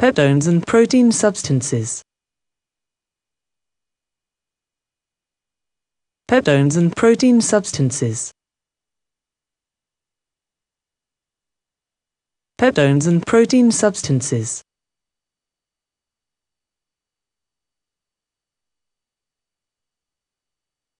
peptones and protein substances. Peptones and protein substances. Peptones and protein substances.